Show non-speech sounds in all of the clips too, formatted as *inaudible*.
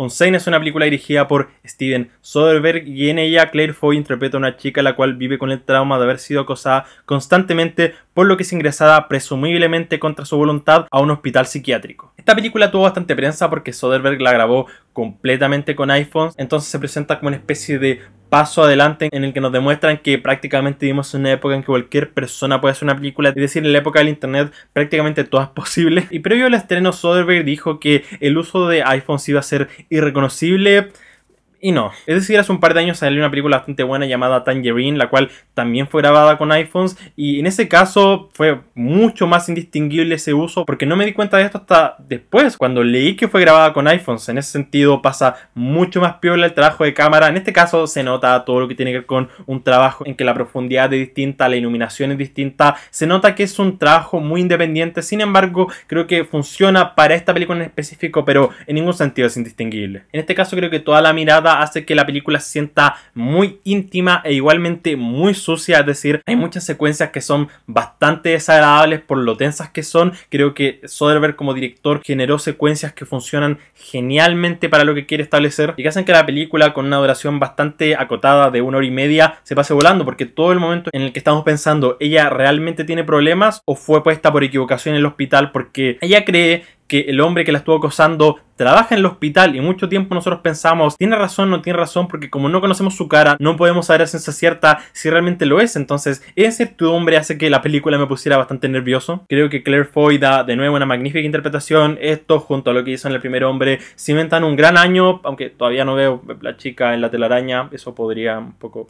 Unsafe es una película dirigida por Steven Soderbergh y en ella Claire Foy interpreta a una chica la cual vive con el trauma de haber sido acosada constantemente por lo que es ingresada presumiblemente contra su voluntad a un hospital psiquiátrico. Esta película tuvo bastante prensa porque Soderbergh la grabó completamente con iPhones, entonces se presenta como una especie de paso adelante en el que nos demuestran que prácticamente vivimos en una época en que cualquier persona puede hacer una película, es decir, en la época del internet prácticamente todo es posible. *laughs* Y previo al estreno, Soderbergh dijo que el uso de iPhones iba a ser irreconocible, y no. Es decir, hace un par de años salió una película bastante buena llamada Tangerine, la cual también fue grabada con iPhones y en ese caso fue mucho más indistinguible ese uso porque no me di cuenta de esto hasta después, cuando leí que fue grabada con iPhones. En ese sentido pasa mucho más peor el trabajo de cámara. En este caso se nota todo lo que tiene que ver con un trabajo en que la profundidad es distinta, la iluminación es distinta. Se nota que es un trabajo muy independiente, sin embargo creo que funciona para esta película en específico, pero en ningún sentido es indistinguible. En este caso creo que toda la mirada hace que la película se sienta muy íntima e igualmente muy sucia, es decir, hay muchas secuencias que son bastante desagradables por lo tensas que son. Creo que Soderbergh como director generó secuencias que funcionan genialmente para lo que quiere establecer y que hacen que la película con una duración bastante acotada de una hora y media se pase volando porque todo el momento en el que estamos pensando, ¿ella realmente tiene problemas o fue puesta por equivocación en el hospital porque ella cree que el hombre que la estuvo acosando trabaja en el hospital y mucho tiempo nosotros pensamos, tiene razón, no tiene razón, porque como no conocemos su cara, no podemos saber a ciencia cierta si realmente lo es. Entonces, esa hombre hace que la película me pusiera bastante nervioso. Creo que Claire Foy da de nuevo una magnífica interpretación. Esto, junto a lo que hizo en El Primer Hombre, cimentan un gran año, aunque todavía no veo la chica en la telaraña, eso podría un poco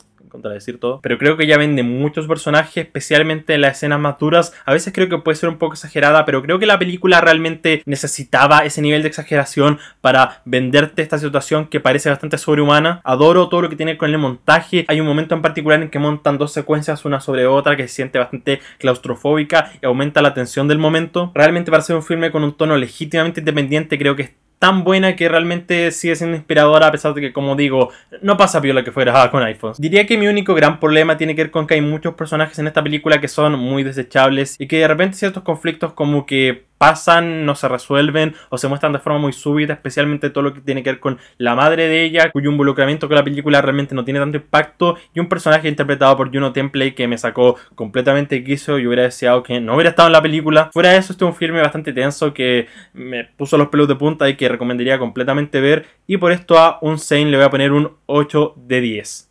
decir todo. Pero creo que ya vende muchos personajes, especialmente en las escenas más duras. A veces creo que puede ser un poco exagerada, pero creo que la película realmente necesitaba ese nivel de exageración para venderte esta situación que parece bastante sobrehumana. Adoro todo lo que tiene con el montaje. Hay un momento en particular en que montan dos secuencias una sobre otra que se siente bastante claustrofóbica y aumenta la tensión del momento. Realmente para parece un filme con un tono legítimamente independiente. Creo que es tan buena que realmente sigue siendo inspiradora a pesar de que, como digo, no pasa viola que fue grabada ah, con iPhone. Diría que mi único gran problema tiene que ver con que hay muchos personajes en esta película que son muy desechables y que de repente ciertos conflictos como que pasan, no se resuelven o se muestran de forma muy súbita, especialmente todo lo que tiene que ver con la madre de ella, cuyo involucramiento con la película realmente no tiene tanto impacto, y un personaje interpretado por Juno Temple que me sacó completamente quiso y hubiera deseado que no hubiera estado en la película. Fuera de eso, este es un filme bastante tenso que me puso los pelos de punta y que recomendaría completamente ver, y por esto a un le voy a poner un 8 de 10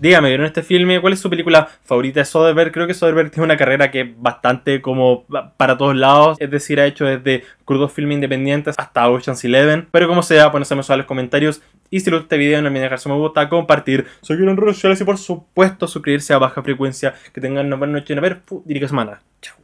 dígame, ¿vieron este filme? ¿Cuál es su película favorita de Soderbergh? Creo que Soderbergh tiene una carrera que es bastante como para todos lados, es decir, ha hecho desde crudos filmes independientes hasta Ocean's Eleven. Pero como sea, pónganse a los comentarios y si les gusta este video no olviden dejar su me gusta, compartir, seguir en redes sociales y por supuesto suscribirse a Baja Frecuencia. Que tengan una buena noche y una ver, qué semana. Chao.